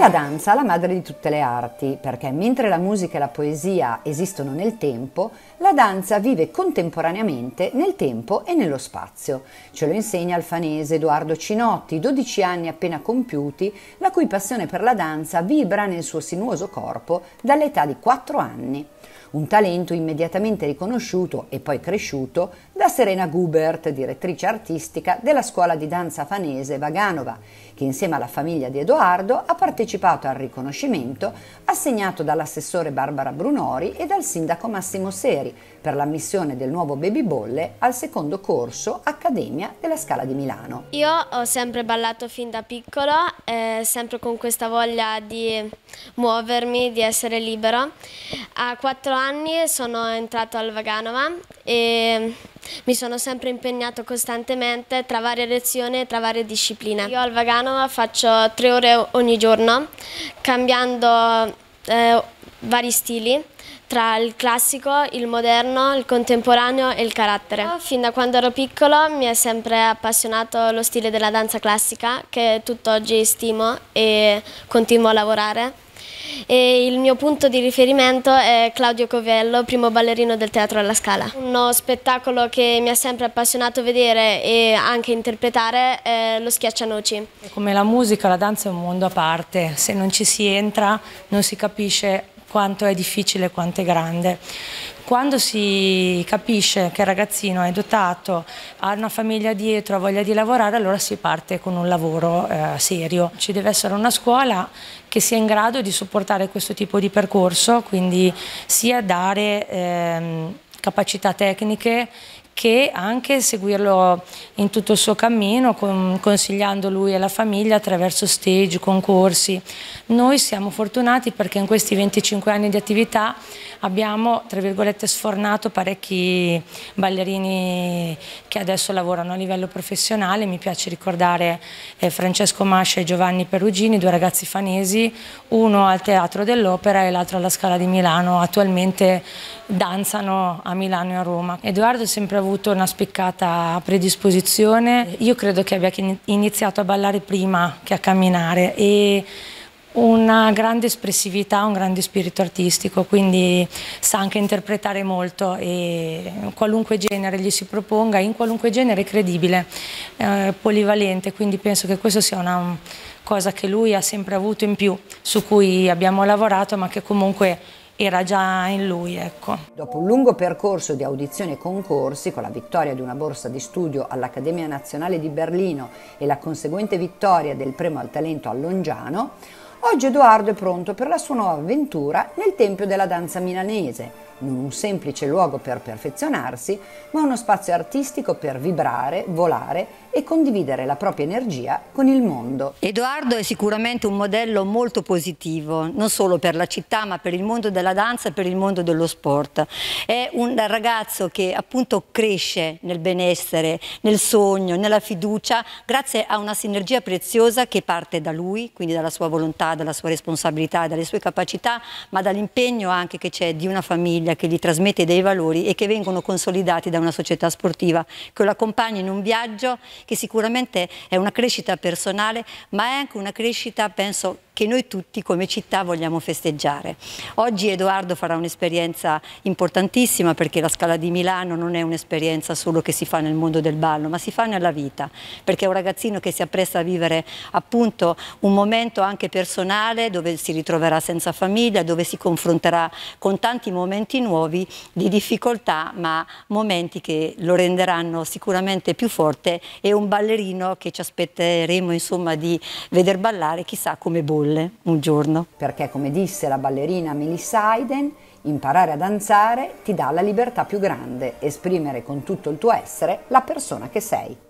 la danza la madre di tutte le arti, perché mentre la musica e la poesia esistono nel tempo, la danza vive contemporaneamente nel tempo e nello spazio. Ce lo insegna il fanese Edoardo Cinotti, 12 anni appena compiuti, la cui passione per la danza vibra nel suo sinuoso corpo dall'età di 4 anni un talento immediatamente riconosciuto e poi cresciuto da Serena Gubert, direttrice artistica della scuola di danza fanese Vaganova, che insieme alla famiglia di Edoardo ha partecipato al riconoscimento assegnato dall'assessore Barbara Brunori e dal sindaco Massimo Seri per l'ammissione del nuovo Baby Bolle al secondo corso Accademia della Scala di Milano. Io ho sempre ballato fin da piccolo, eh, sempre con questa voglia di muovermi, di essere libero. A quattro anni sono entrato al Vaganova e mi sono sempre impegnato costantemente tra varie lezioni e tra varie discipline. Io al Vaganova faccio tre ore ogni giorno cambiando eh, vari stili tra il classico, il moderno, il contemporaneo e il carattere. Fin da quando ero piccolo mi è sempre appassionato lo stile della danza classica che tutt'oggi stimo e continuo a lavorare e il mio punto di riferimento è Claudio Covello, primo ballerino del Teatro alla Scala. Uno spettacolo che mi ha sempre appassionato vedere e anche interpretare è lo Schiaccianoci. Come la musica, la danza è un mondo a parte, se non ci si entra non si capisce quanto è difficile, quanto è grande. Quando si capisce che il ragazzino è dotato, ha una famiglia dietro, ha voglia di lavorare, allora si parte con un lavoro eh, serio. Ci deve essere una scuola che sia in grado di supportare questo tipo di percorso, quindi sia dare... Ehm, capacità tecniche che anche seguirlo in tutto il suo cammino, consigliando lui e la famiglia attraverso stage, concorsi. Noi siamo fortunati perché in questi 25 anni di attività abbiamo, tra virgolette, sfornato parecchi ballerini che adesso lavorano a livello professionale. Mi piace ricordare eh, Francesco Mascia e Giovanni Perugini, due ragazzi fanesi, uno al Teatro dell'Opera e l'altro alla Scala di Milano, attualmente danzano a Milano e a Roma. Edoardo ha sempre avuto una spiccata predisposizione, io credo che abbia iniziato a ballare prima che a camminare e una grande espressività, un grande spirito artistico, quindi sa anche interpretare molto e qualunque genere gli si proponga, in qualunque genere è credibile, eh, polivalente, quindi penso che questa sia una cosa che lui ha sempre avuto in più, su cui abbiamo lavorato ma che comunque era già in lui. Ecco. Dopo un lungo percorso di audizioni e concorsi, con la vittoria di una borsa di studio all'Accademia Nazionale di Berlino e la conseguente vittoria del premio al talento a Longiano, Oggi Edoardo è pronto per la sua nuova avventura nel Tempio della Danza Milanese, non un semplice luogo per perfezionarsi, ma uno spazio artistico per vibrare, volare e condividere la propria energia con il mondo. Edoardo è sicuramente un modello molto positivo, non solo per la città, ma per il mondo della danza e per il mondo dello sport. È un ragazzo che appunto cresce nel benessere, nel sogno, nella fiducia, grazie a una sinergia preziosa che parte da lui, quindi dalla sua volontà dalla sua responsabilità e dalle sue capacità, ma dall'impegno anche che c'è di una famiglia che gli trasmette dei valori e che vengono consolidati da una società sportiva che lo accompagna in un viaggio che sicuramente è una crescita personale, ma è anche una crescita, penso, che noi tutti come città vogliamo festeggiare. Oggi Edoardo farà un'esperienza importantissima perché la Scala di Milano non è un'esperienza solo che si fa nel mondo del ballo, ma si fa nella vita, perché è un ragazzino che si appresta a vivere appunto un momento anche personale dove si ritroverà senza famiglia, dove si confronterà con tanti momenti nuovi di difficoltà, ma momenti che lo renderanno sicuramente più forte e un ballerino che ci aspetteremo insomma di veder ballare chissà come bolla folle un giorno. Perché come disse la ballerina Melissa Hayden, imparare a danzare ti dà la libertà più grande, esprimere con tutto il tuo essere la persona che sei.